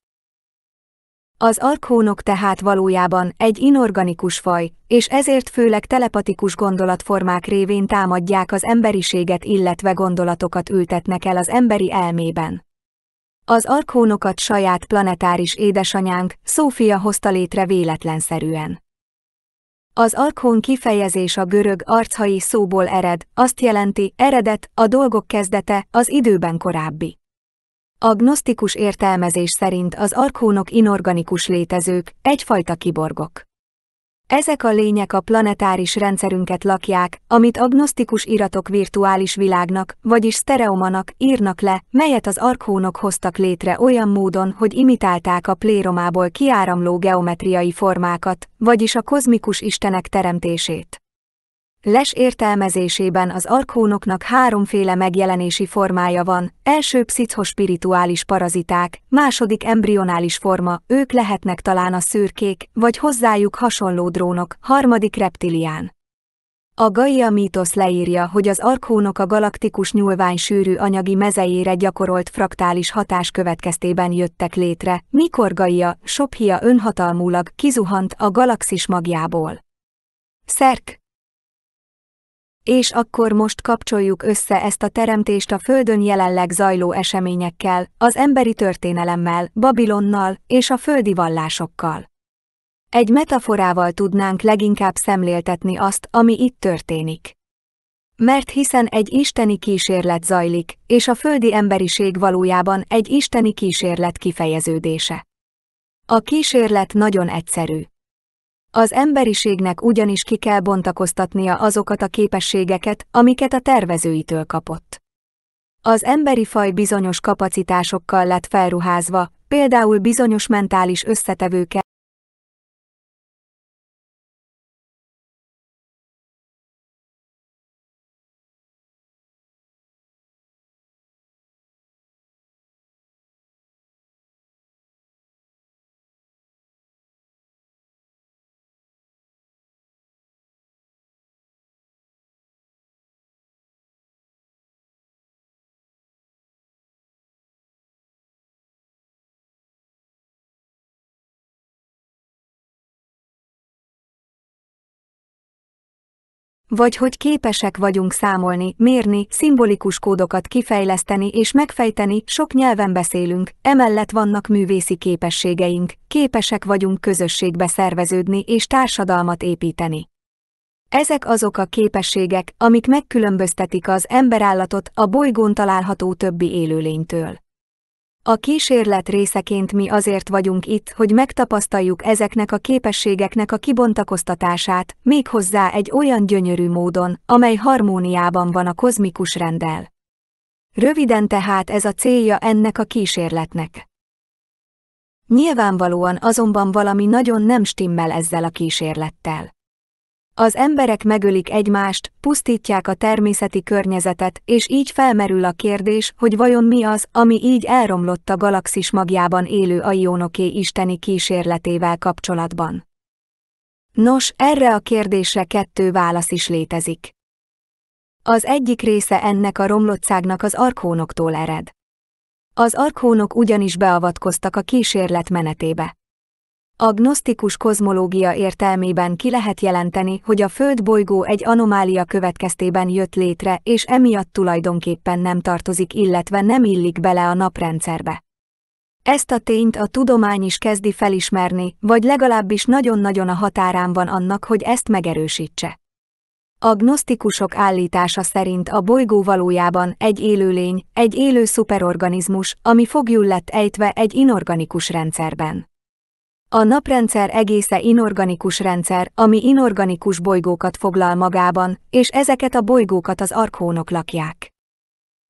Az arkhónok tehát valójában egy inorganikus faj, és ezért főleg telepatikus gondolatformák révén támadják az emberiséget illetve gondolatokat ültetnek el az emberi elmében. Az arkhónokat saját planetáris édesanyánk, Szófia hozta létre véletlenszerűen. Az arkhón kifejezés a görög archai szóból ered, azt jelenti, eredet, a dolgok kezdete, az időben korábbi. A gnosztikus értelmezés szerint az arkhónok inorganikus létezők, egyfajta kiborgok. Ezek a lények a planetáris rendszerünket lakják, amit agnosztikus iratok virtuális világnak, vagyis sztereomanak írnak le, melyet az arkhónok hoztak létre olyan módon, hogy imitálták a pléromából kiáramló geometriai formákat, vagyis a kozmikus istenek teremtését. Les értelmezésében az arkhónoknak háromféle megjelenési formája van, első pszichospirituális paraziták, második embrionális forma, ők lehetnek talán a szürkék, vagy hozzájuk hasonló drónok, harmadik reptilián. A Gaia mítosz leírja, hogy az arkhónok a galaktikus nyúlvány sűrű anyagi mezejére gyakorolt fraktális hatás következtében jöttek létre, mikor Gaia, Sophia önhatalmulag kizuhant a galaxis magjából. Szerk és akkor most kapcsoljuk össze ezt a teremtést a Földön jelenleg zajló eseményekkel, az emberi történelemmel, Babilonnal és a földi vallásokkal. Egy metaforával tudnánk leginkább szemléltetni azt, ami itt történik. Mert hiszen egy isteni kísérlet zajlik, és a földi emberiség valójában egy isteni kísérlet kifejeződése. A kísérlet nagyon egyszerű. Az emberiségnek ugyanis ki kell bontakoztatnia azokat a képességeket, amiket a tervezőitől kapott. Az emberi faj bizonyos kapacitásokkal lett felruházva, például bizonyos mentális összetevőkkel, vagy hogy képesek vagyunk számolni, mérni, szimbolikus kódokat kifejleszteni és megfejteni, sok nyelven beszélünk, emellett vannak művészi képességeink, képesek vagyunk közösségbe szerveződni és társadalmat építeni. Ezek azok a képességek, amik megkülönböztetik az emberállatot a bolygón található többi élőlénytől. A kísérlet részeként mi azért vagyunk itt, hogy megtapasztaljuk ezeknek a képességeknek a kibontakoztatását, méghozzá egy olyan gyönyörű módon, amely harmóniában van a kozmikus rendel. Röviden tehát ez a célja ennek a kísérletnek. Nyilvánvalóan azonban valami nagyon nem stimmel ezzel a kísérlettel. Az emberek megölik egymást, pusztítják a természeti környezetet, és így felmerül a kérdés, hogy vajon mi az, ami így elromlott a galaxis magjában élő aionoké isteni kísérletével kapcsolatban. Nos, erre a kérdésre kettő válasz is létezik. Az egyik része ennek a romlottságnak az arkhónoktól ered. Az arkhónok ugyanis beavatkoztak a kísérlet menetébe. A gnosztikus kozmológia értelmében ki lehet jelenteni, hogy a Föld bolygó egy anomália következtében jött létre, és emiatt tulajdonképpen nem tartozik, illetve nem illik bele a naprendszerbe. Ezt a tényt a tudomány is kezdi felismerni, vagy legalábbis nagyon-nagyon a határán van annak, hogy ezt megerősítse. A gnosztikusok állítása szerint a bolygó valójában egy élőlény, egy élő szuperorganizmus, ami fogjul lett ejtve egy inorganikus rendszerben. A naprendszer egésze inorganikus rendszer, ami inorganikus bolygókat foglal magában, és ezeket a bolygókat az arkhónok lakják.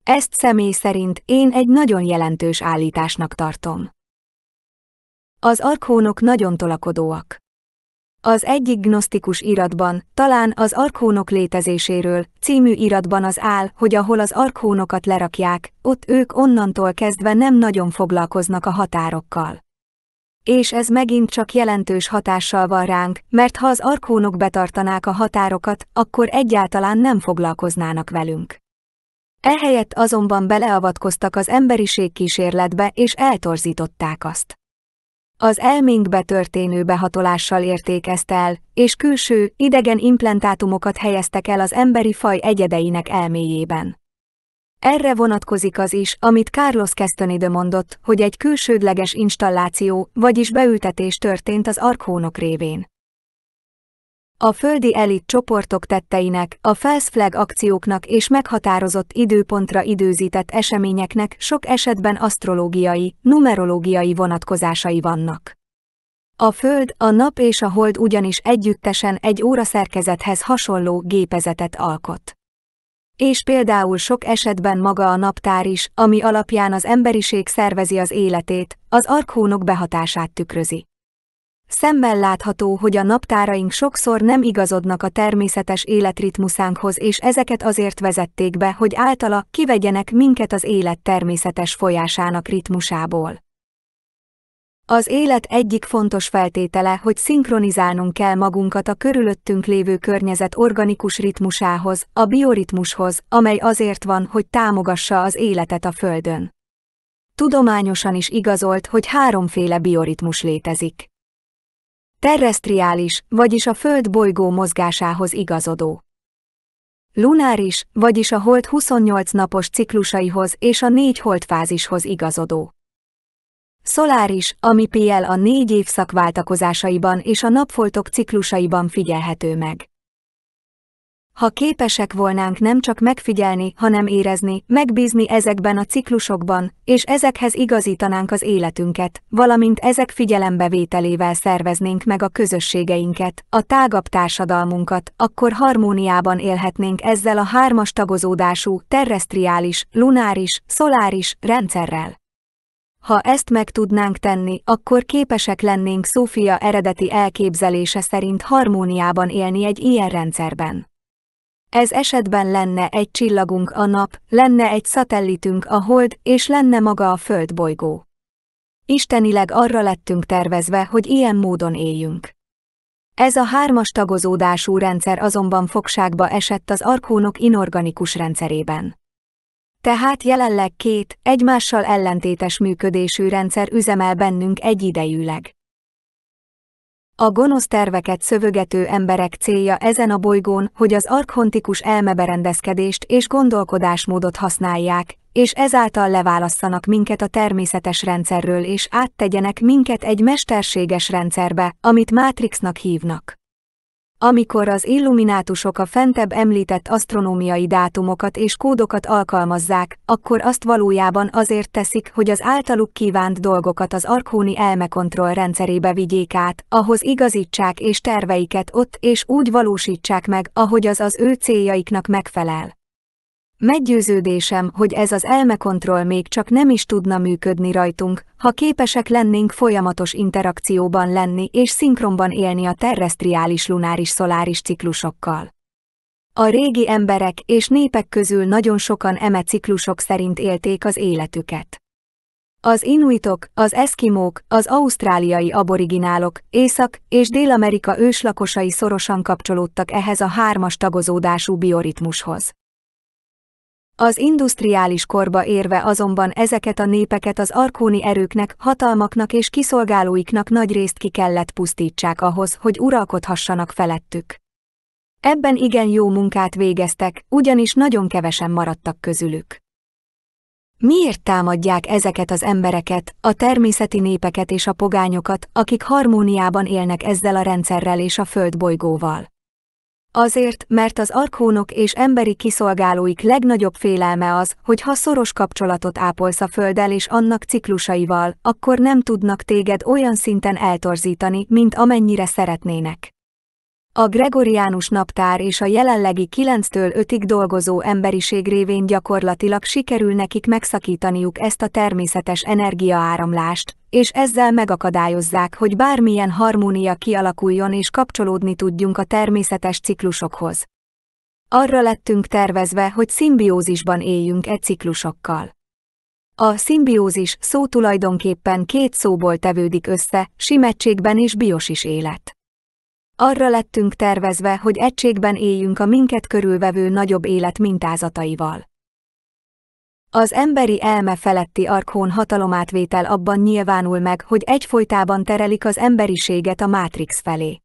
Ezt személy szerint én egy nagyon jelentős állításnak tartom. Az arkhónok nagyon tolakodóak. Az egyik gnosztikus iratban, talán az arkhónok létezéséről, című iratban az áll, hogy ahol az arkhónokat lerakják, ott ők onnantól kezdve nem nagyon foglalkoznak a határokkal és ez megint csak jelentős hatással van ránk, mert ha az arkónok betartanák a határokat, akkor egyáltalán nem foglalkoznának velünk. Ehelyett azonban beleavatkoztak az emberiség kísérletbe és eltorzították azt. Az elménkbe történő behatolással érték ezt el, és külső, idegen implantátumokat helyeztek el az emberi faj egyedeinek elméjében. Erre vonatkozik az is, amit Carlos Castaneda mondott, hogy egy külsődleges installáció, vagyis beültetés történt az arkhónok révén. A földi elit csoportok tetteinek, a false flag akcióknak és meghatározott időpontra időzített eseményeknek sok esetben asztrológiai, numerológiai vonatkozásai vannak. A Föld, a Nap és a Hold ugyanis együttesen egy óraszerkezethez hasonló gépezetet alkot és például sok esetben maga a naptár is, ami alapján az emberiség szervezi az életét, az arkhónok behatását tükrözi. Szemmel látható, hogy a naptáraink sokszor nem igazodnak a természetes életritmuszánkhoz, és ezeket azért vezették be, hogy általa kivegyenek minket az élet természetes folyásának ritmusából. Az élet egyik fontos feltétele, hogy szinkronizálnunk kell magunkat a körülöttünk lévő környezet organikus ritmusához, a bioritmushoz, amely azért van, hogy támogassa az életet a Földön. Tudományosan is igazolt, hogy háromféle bioritmus létezik. Terrestriális, vagyis a Föld bolygó mozgásához igazodó. Lunáris, vagyis a hold 28 napos ciklusaihoz és a négy holdfázishoz igazodó. Szoláris, ami PL a négy évszak váltakozásaiban és a napfoltok ciklusaiban figyelhető meg. Ha képesek volnánk nem csak megfigyelni, hanem érezni, megbízni ezekben a ciklusokban, és ezekhez igazítanánk az életünket, valamint ezek figyelembevételével szerveznénk meg a közösségeinket, a tágabb társadalmunkat, akkor harmóniában élhetnénk ezzel a hármas tagozódású, terrestriális, lunáris, szoláris rendszerrel. Ha ezt meg tudnánk tenni, akkor képesek lennénk Szófia eredeti elképzelése szerint harmóniában élni egy ilyen rendszerben. Ez esetben lenne egy csillagunk a nap, lenne egy szatellitünk a hold, és lenne maga a föld bolygó. Istenileg arra lettünk tervezve, hogy ilyen módon éljünk. Ez a hármas tagozódású rendszer azonban fogságba esett az arkónok inorganikus rendszerében. Tehát jelenleg két, egymással ellentétes működésű rendszer üzemel bennünk egyidejűleg. A gonosz terveket szövögető emberek célja ezen a bolygón, hogy az arkhontikus elmeberendezkedést és gondolkodásmódot használják, és ezáltal leválasszanak minket a természetes rendszerről és áttegyenek minket egy mesterséges rendszerbe, amit Matrixnak hívnak amikor az illuminátusok a fentebb említett asztronómiai dátumokat és kódokat alkalmazzák, akkor azt valójában azért teszik, hogy az általuk kívánt dolgokat az Arkóni elmekontroll rendszerébe vigyék át, ahhoz igazítsák és terveiket ott és úgy valósítsák meg, ahogy az az ő céljaiknak megfelel. Meggyőződésem, hogy ez az elmekontroll még csak nem is tudna működni rajtunk, ha képesek lennénk folyamatos interakcióban lenni és szinkronban élni a terrestriális lunáris-szoláris ciklusokkal. A régi emberek és népek közül nagyon sokan eme ciklusok szerint élték az életüket. Az inuitok, az eszkimók, az ausztráliai aboriginálok, Észak- és Dél-Amerika őslakosai szorosan kapcsolódtak ehhez a hármas tagozódású bioritmushoz. Az industriális korba érve azonban ezeket a népeket az arkóni erőknek, hatalmaknak és kiszolgálóiknak részt ki kellett pusztítsák ahhoz, hogy uralkodhassanak felettük. Ebben igen jó munkát végeztek, ugyanis nagyon kevesen maradtak közülük. Miért támadják ezeket az embereket, a természeti népeket és a pogányokat, akik harmóniában élnek ezzel a rendszerrel és a földbolygóval? Azért, mert az arkhónok és emberi kiszolgálóik legnagyobb félelme az, hogy ha szoros kapcsolatot ápolsz a Földdel és annak ciklusaival, akkor nem tudnak téged olyan szinten eltorzítani, mint amennyire szeretnének. A gregoriánus naptár és a jelenlegi 9-től 5-ig dolgozó emberiség révén gyakorlatilag sikerül nekik megszakítaniuk ezt a természetes energiaáramlást, és ezzel megakadályozzák, hogy bármilyen harmónia kialakuljon és kapcsolódni tudjunk a természetes ciklusokhoz. Arra lettünk tervezve, hogy szimbiózisban éljünk e ciklusokkal. A szimbiózis szó tulajdonképpen két szóból tevődik össze, simettségben és biosis élet. Arra lettünk tervezve, hogy egységben éljünk a minket körülvevő nagyobb élet mintázataival. Az emberi elme feletti arkhón hatalomátvétel abban nyilvánul meg, hogy egyfolytában terelik az emberiséget a Mátrix felé.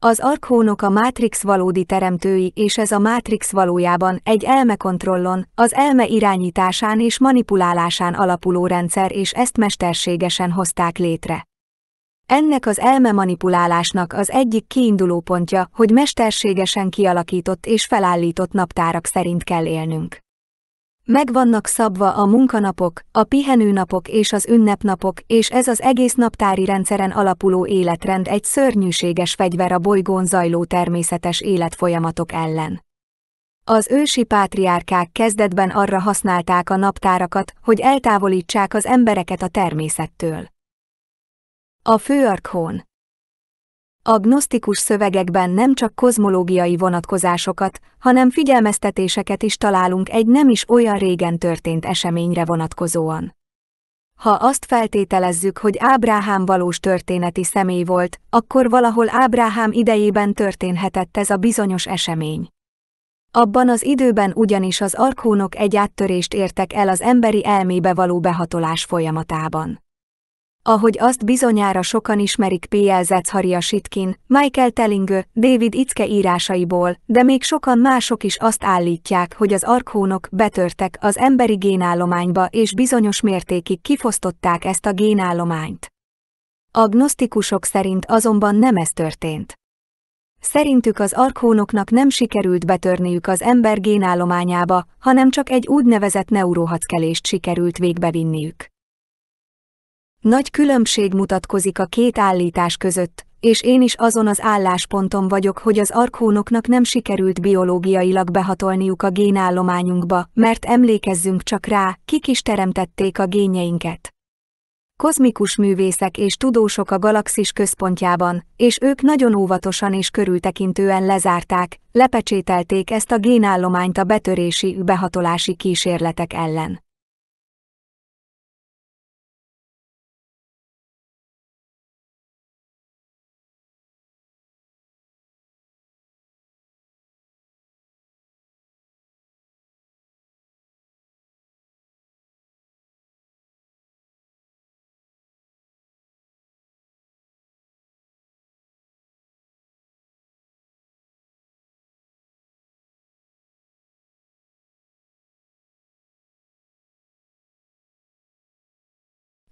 Az arkhónok a Mátrix valódi teremtői és ez a Mátrix valójában egy elmekontrollon, az elme irányításán és manipulálásán alapuló rendszer és ezt mesterségesen hozták létre. Ennek az manipulálásnak az egyik kiindulópontja, hogy mesterségesen kialakított és felállított naptárak szerint kell élnünk. Megvannak szabva a munkanapok, a pihenőnapok és az ünnepnapok, és ez az egész naptári rendszeren alapuló életrend egy szörnyűséges fegyver a bolygón zajló természetes életfolyamatok ellen. Az ősi pátriárkák kezdetben arra használták a naptárakat, hogy eltávolítsák az embereket a természettől. A főarkhón A gnosztikus szövegekben nem csak kozmológiai vonatkozásokat, hanem figyelmeztetéseket is találunk egy nem is olyan régen történt eseményre vonatkozóan. Ha azt feltételezzük, hogy Ábrahám valós történeti személy volt, akkor valahol Ábrahám idejében történhetett ez a bizonyos esemény. Abban az időben ugyanis az arkónok egy áttörést értek el az emberi elmébe való behatolás folyamatában ahogy azt bizonyára sokan ismerik P.L. Zetharia Sitkin, Michael Tellingő, David Icke írásaiból, de még sokan mások is azt állítják, hogy az arkhónok betörtek az emberi génállományba és bizonyos mértékig kifosztották ezt a génállományt. Agnosztikusok szerint azonban nem ez történt. Szerintük az arkhónoknak nem sikerült betörniük az ember génállományába, hanem csak egy úgynevezett neurohackelést sikerült végbevinniük. Nagy különbség mutatkozik a két állítás között, és én is azon az állásponton vagyok, hogy az arkhónoknak nem sikerült biológiailag behatolniuk a génállományunkba, mert emlékezzünk csak rá, kik is teremtették a génjeinket. Kozmikus művészek és tudósok a galaxis központjában, és ők nagyon óvatosan és körültekintően lezárták, lepecsételték ezt a génállományt a betörési, behatolási kísérletek ellen.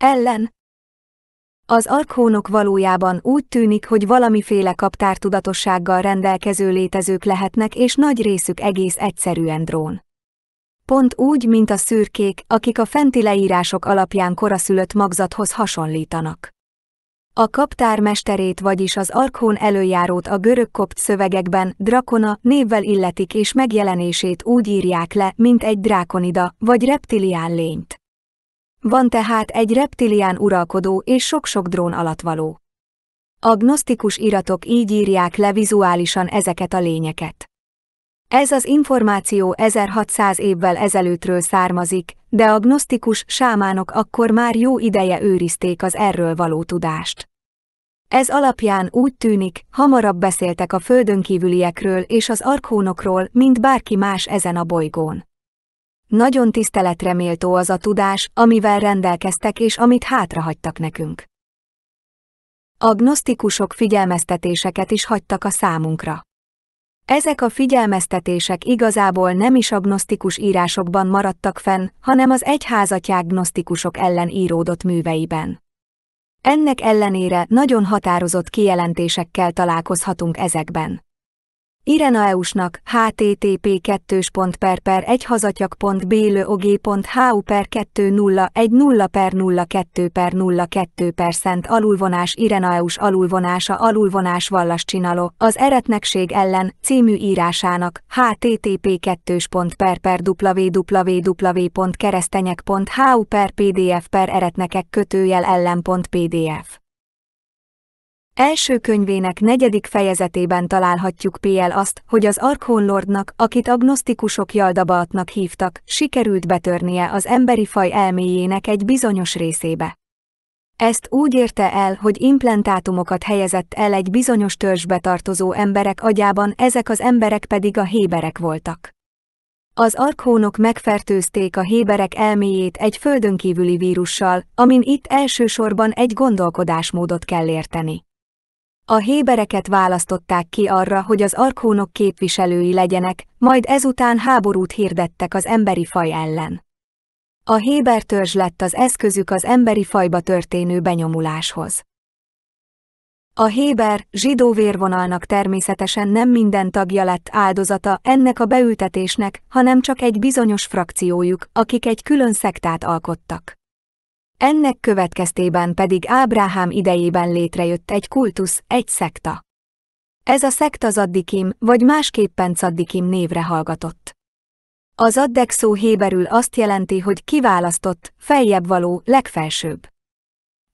ellen? Az arkhónok valójában úgy tűnik, hogy valamiféle kaptártudatossággal rendelkező létezők lehetnek, és nagy részük egész egyszerűen drón. Pont úgy, mint a szürkék, akik a fenti leírások alapján koraszülött magzathoz hasonlítanak. A kaptár mesterét vagyis az arkhón előjárót a görög kopt szövegekben drakona névvel illetik és megjelenését úgy írják le, mint egy drákonida vagy reptilián lényt. Van tehát egy reptilián uralkodó és sok-sok drón alatt való. Agnosztikus iratok így írják le vizuálisan ezeket a lényeket. Ez az információ 1600 évvel ezelőttről származik, de agnosztikus sámánok akkor már jó ideje őrizték az erről való tudást. Ez alapján úgy tűnik, hamarabb beszéltek a földönkívüliekről és az arkónokról, mint bárki más ezen a bolygón. Nagyon tiszteletreméltó az a tudás, amivel rendelkeztek és amit hátrahagytak nekünk. Agnosztikusok figyelmeztetéseket is hagytak a számunkra. Ezek a figyelmeztetések igazából nem is agnosztikus írásokban maradtak fenn, hanem az egyházatják gnosztikusok ellen íródott műveiben. Ennek ellenére nagyon határozott kijelentésekkel találkozhatunk ezekben. Irenaeusnak http 2 per per 1 hazatyak.blog.hu per 2 0 1 0 per 0 2 per 0 2 per szent alulvonás Irenaeus alulvonása alulvonás vallas csinaló az eretnekség ellen című írásának http 2 per per www.keresztenyek.hu per pdf per eretnekek kötőjel ellen.pdf Első könyvének negyedik fejezetében találhatjuk P.L. azt, hogy az Arkhonlordnak, akit agnosztikusok Jaldabaatnak hívtak, sikerült betörnie az emberi faj elméjének egy bizonyos részébe. Ezt úgy érte el, hogy implantátumokat helyezett el egy bizonyos törzsbe tartozó emberek agyában, ezek az emberek pedig a héberek voltak. Az arkhónok megfertőzték a héberek elméjét egy földönkívüli vírussal, amin itt elsősorban egy gondolkodásmódot kell érteni. A hébereket választották ki arra, hogy az arkhónok képviselői legyenek, majd ezután háborút hirdettek az emberi faj ellen. A héber törzs lett az eszközük az emberi fajba történő benyomuláshoz. A héber zsidó vérvonalnak természetesen nem minden tagja lett áldozata ennek a beültetésnek, hanem csak egy bizonyos frakciójuk, akik egy külön szektát alkottak. Ennek következtében pedig Ábrahám idejében létrejött egy kultusz, egy szekta. Ez a szekta zaddikim, vagy másképpen Zaddikim névre hallgatott. Az addek szó héberül azt jelenti, hogy kiválasztott, feljebb való, legfelsőbb.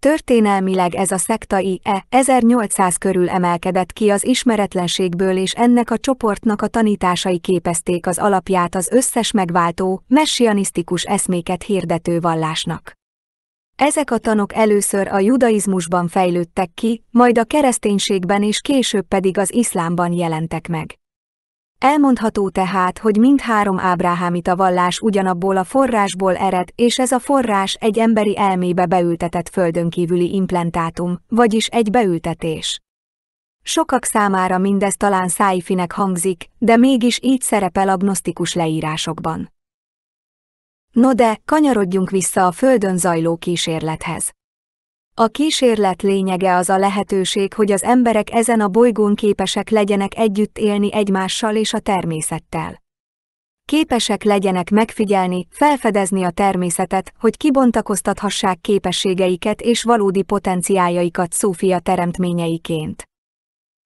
Történelmileg ez a szekta IE 1800 körül emelkedett ki az ismeretlenségből és ennek a csoportnak a tanításai képezték az alapját az összes megváltó, messianisztikus eszméket hirdető vallásnak. Ezek a tanok először a judaizmusban fejlődtek ki, majd a kereszténységben és később pedig az iszlámban jelentek meg. Elmondható tehát, hogy mindhárom ábráhámita vallás ugyanabból a forrásból ered, és ez a forrás egy emberi elmébe beültetett földönkívüli implantátum, vagyis egy beültetés. Sokak számára mindez talán szájfinek hangzik, de mégis így szerepel agnosztikus leírásokban. No de, kanyarodjunk vissza a Földön zajló kísérlethez. A kísérlet lényege az a lehetőség, hogy az emberek ezen a bolygón képesek legyenek együtt élni egymással és a természettel. Képesek legyenek megfigyelni, felfedezni a természetet, hogy kibontakoztathassák képességeiket és valódi potenciájaikat Szófia teremtményeiként.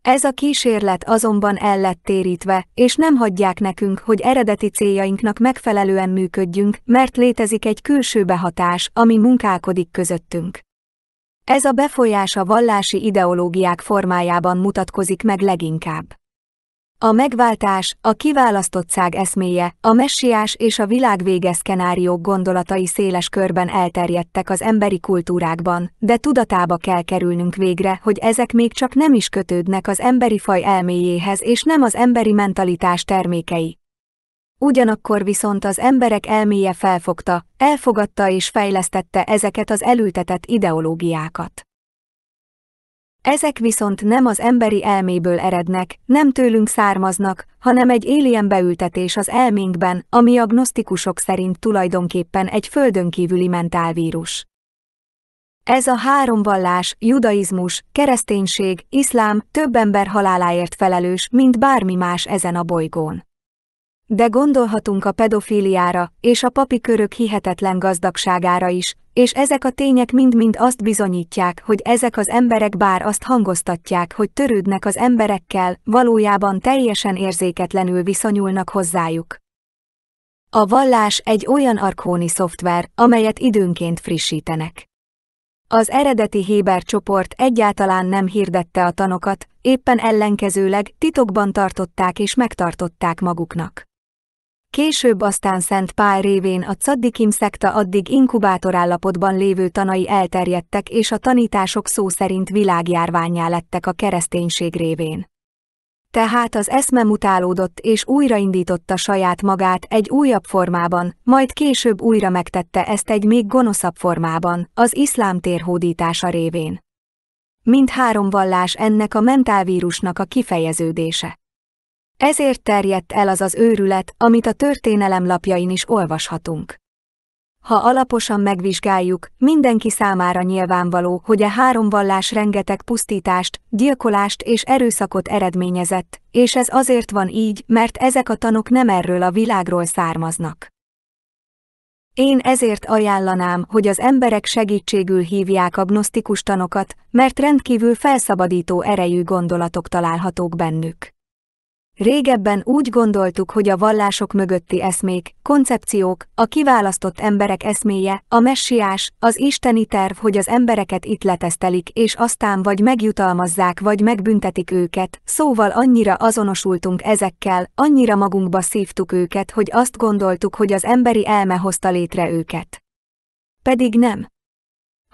Ez a kísérlet azonban el lett térítve, és nem hagyják nekünk, hogy eredeti céljainknak megfelelően működjünk, mert létezik egy külső behatás, ami munkálkodik közöttünk. Ez a befolyás a vallási ideológiák formájában mutatkozik meg leginkább. A megváltás, a kiválasztott szág eszméje, a messiás és a világvége szkenáriók gondolatai széles körben elterjedtek az emberi kultúrákban, de tudatába kell kerülnünk végre, hogy ezek még csak nem is kötődnek az emberi faj elméjéhez és nem az emberi mentalitás termékei. Ugyanakkor viszont az emberek elméje felfogta, elfogadta és fejlesztette ezeket az elültetett ideológiákat. Ezek viszont nem az emberi elméből erednek, nem tőlünk származnak, hanem egy alien beültetés az elménkben, ami a gnosztikusok szerint tulajdonképpen egy földönkívüli mentálvírus. Ez a három vallás, judaizmus, kereszténység, iszlám több ember haláláért felelős, mint bármi más ezen a bolygón. De gondolhatunk a pedofíliára és a papi körök hihetetlen gazdagságára is, és ezek a tények mind-mind azt bizonyítják, hogy ezek az emberek bár azt hangoztatják, hogy törődnek az emberekkel, valójában teljesen érzéketlenül viszonyulnak hozzájuk. A vallás egy olyan arkóni szoftver, amelyet időnként frissítenek. Az eredeti Héber csoport egyáltalán nem hirdette a tanokat, éppen ellenkezőleg titokban tartották és megtartották maguknak. Később aztán Szent Pál révén a Caddikim szekta addig inkubátorállapotban lévő tanai elterjedtek és a tanítások szó szerint világjárványá lettek a kereszténység révén. Tehát az eszme mutálódott és újraindította saját magát egy újabb formában, majd később újra megtette ezt egy még gonoszabb formában, az iszlám térhódítása révén. Mindhárom vallás ennek a mentálvírusnak a kifejeződése. Ezért terjedt el az az őrület, amit a történelem lapjain is olvashatunk. Ha alaposan megvizsgáljuk, mindenki számára nyilvánvaló, hogy a e három vallás rengeteg pusztítást, gyilkolást és erőszakot eredményezett, és ez azért van így, mert ezek a tanok nem erről a világról származnak. Én ezért ajánlanám, hogy az emberek segítségül hívják a tanokat, mert rendkívül felszabadító erejű gondolatok találhatók bennük. Régebben úgy gondoltuk, hogy a vallások mögötti eszmék, koncepciók, a kiválasztott emberek eszméje, a messiás, az isteni terv, hogy az embereket itt letesztelik és aztán vagy megjutalmazzák vagy megbüntetik őket, szóval annyira azonosultunk ezekkel, annyira magunkba szívtuk őket, hogy azt gondoltuk, hogy az emberi elme hozta létre őket. Pedig nem.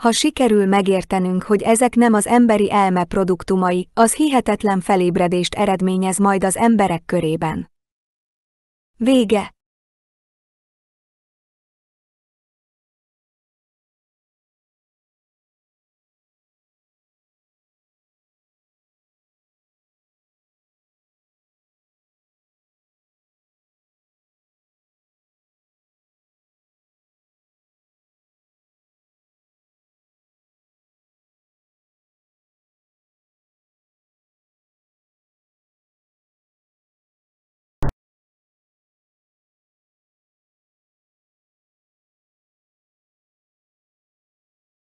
Ha sikerül megértenünk, hogy ezek nem az emberi elme produktumai, az hihetetlen felébredést eredményez majd az emberek körében. Vége